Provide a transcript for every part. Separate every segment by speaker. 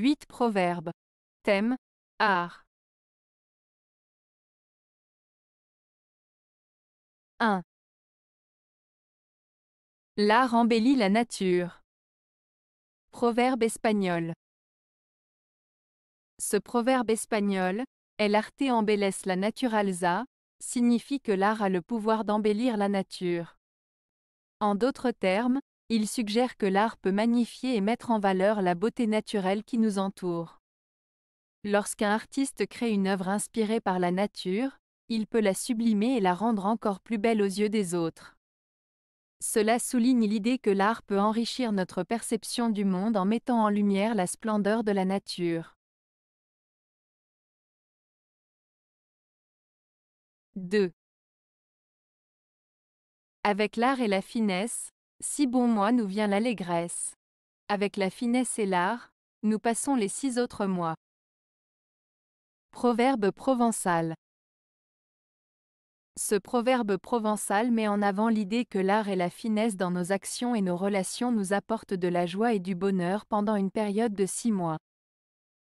Speaker 1: 8 Proverbes. Thème Art. 1. L'art embellit la nature.
Speaker 2: Proverbe espagnol. Ce proverbe espagnol, El arte embellece la naturaleza, signifie que l'art a le pouvoir d'embellir la nature. En d'autres termes, il suggère que l'art peut magnifier et mettre en valeur la beauté naturelle qui nous entoure. Lorsqu'un artiste crée une œuvre inspirée par la nature, il peut la sublimer et la rendre encore plus belle aux yeux des autres. Cela souligne l'idée que l'art peut enrichir notre perception du monde en mettant en lumière la splendeur de la nature. 2. Avec l'art et la finesse, si bon mois nous vient l'allégresse. Avec la finesse et l'art, nous passons les six autres mois. Proverbe provençal. Ce proverbe provençal met en avant l'idée que l'art et la finesse dans nos actions et nos relations nous apportent de la joie et du bonheur pendant une période de six mois.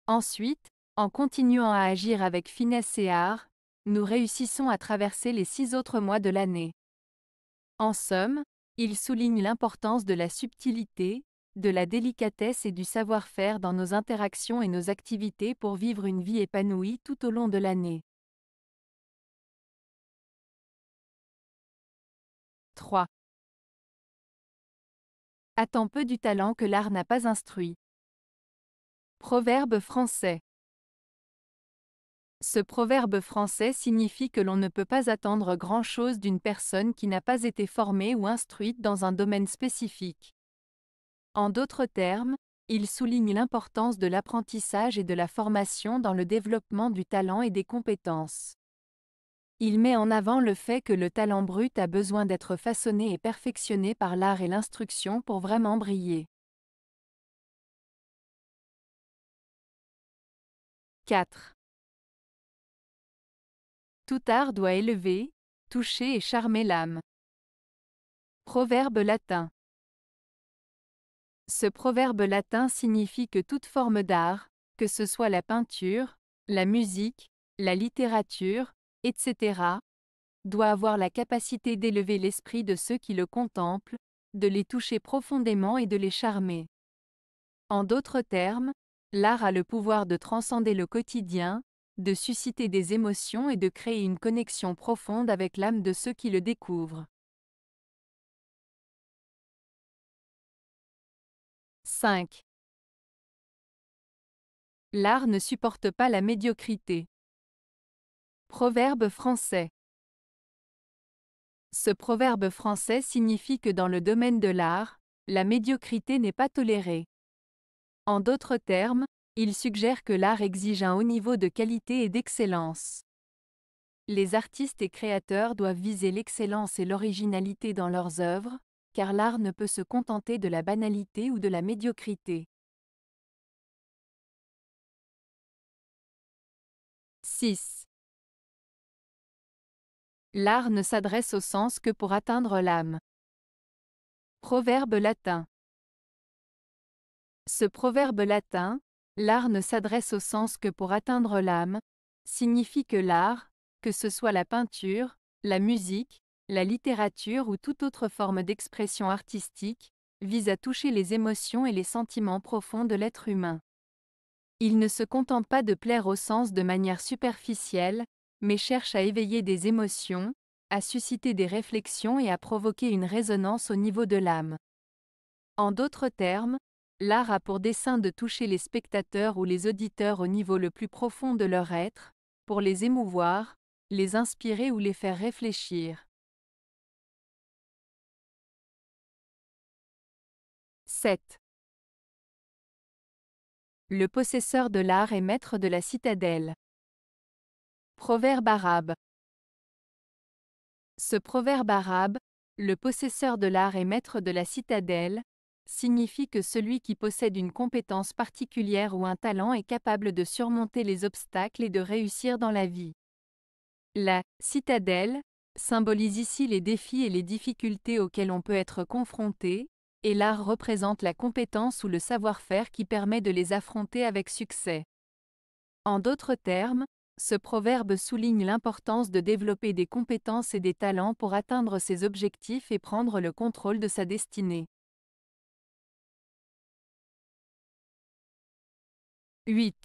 Speaker 2: Ensuite, en continuant à agir avec finesse et art, nous réussissons à traverser les six autres mois de l'année. En somme, il souligne l'importance de la subtilité, de la délicatesse et du savoir-faire dans nos interactions et nos activités pour vivre une vie épanouie tout au long de l'année.
Speaker 1: 3. Attends peu du talent
Speaker 2: que l'art n'a pas instruit. Proverbe français. Ce proverbe français signifie que l'on ne peut pas attendre grand-chose d'une personne qui n'a pas été formée ou instruite dans un domaine spécifique. En d'autres termes, il souligne l'importance de l'apprentissage et de la formation dans le développement du talent et des compétences. Il met en avant le fait que le talent brut a besoin d'être façonné et perfectionné par l'art et l'instruction pour vraiment briller. 4.
Speaker 1: Tout art doit élever, toucher et
Speaker 2: charmer l'âme. Proverbe latin. Ce proverbe latin signifie que toute forme d'art, que ce soit la peinture, la musique, la littérature, etc., doit avoir la capacité d'élever l'esprit de ceux qui le contemplent, de les toucher profondément et de les charmer. En d'autres termes, l'art a le pouvoir de transcender le quotidien, de susciter des émotions et de créer une connexion profonde avec l'âme de ceux qui le découvrent.
Speaker 1: 5. L'art ne supporte pas la
Speaker 2: médiocrité. Proverbe français. Ce proverbe français signifie que dans le domaine de l'art, la médiocrité n'est pas tolérée. En d'autres termes, il suggère que l'art exige un haut niveau de qualité et d'excellence. Les artistes et créateurs doivent viser l'excellence et l'originalité dans leurs œuvres, car l'art ne peut se contenter de la banalité ou de la médiocrité.
Speaker 1: 6. L'art ne s'adresse au
Speaker 2: sens que pour atteindre l'âme. Proverbe latin. Ce proverbe latin, L'art ne s'adresse au sens que pour atteindre l'âme, signifie que l'art, que ce soit la peinture, la musique, la littérature ou toute autre forme d'expression artistique, vise à toucher les émotions et les sentiments profonds de l'être humain. Il ne se contente pas de plaire au sens de manière superficielle, mais cherche à éveiller des émotions, à susciter des réflexions et à provoquer une résonance au niveau de l'âme. En d'autres termes, L'art a pour dessein de toucher les spectateurs ou les auditeurs au niveau le plus profond de leur être, pour les émouvoir, les inspirer ou les faire réfléchir.
Speaker 1: 7. Le possesseur de l'art est maître de la citadelle.
Speaker 2: Proverbe arabe. Ce proverbe arabe, le possesseur de l'art est maître de la citadelle, signifie que celui qui possède une compétence particulière ou un talent est capable de surmonter les obstacles et de réussir dans la vie. La citadelle symbolise ici les défis et les difficultés auxquels on peut être confronté, et l'art représente la compétence ou le savoir-faire qui permet de les affronter avec succès. En d'autres termes, ce proverbe souligne l'importance de développer des compétences et des talents pour atteindre ses objectifs et prendre le contrôle de sa destinée. 8.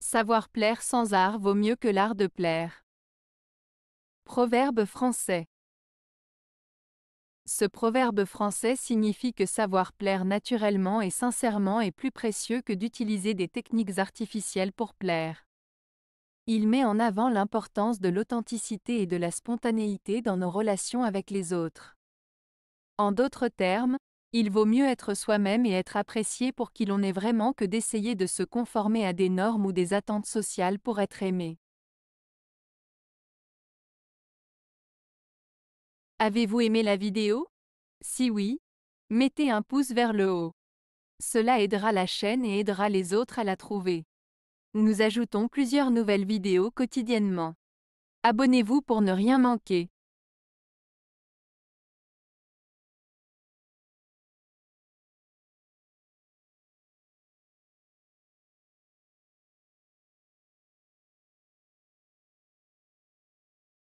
Speaker 2: Savoir plaire sans art vaut mieux que l'art de plaire. Proverbe français. Ce proverbe français signifie que savoir plaire naturellement et sincèrement est plus précieux que d'utiliser des techniques artificielles pour plaire. Il met en avant l'importance de l'authenticité et de la spontanéité dans nos relations avec les autres. En d'autres termes, il vaut mieux être soi-même et être apprécié pour qui l'on est vraiment que d'essayer de se conformer à des normes ou des attentes sociales pour être aimé. Avez-vous aimé la vidéo Si oui, mettez un pouce vers le haut. Cela aidera la chaîne et aidera les autres à la trouver. Nous ajoutons plusieurs nouvelles vidéos quotidiennement. Abonnez-vous
Speaker 1: pour ne rien manquer.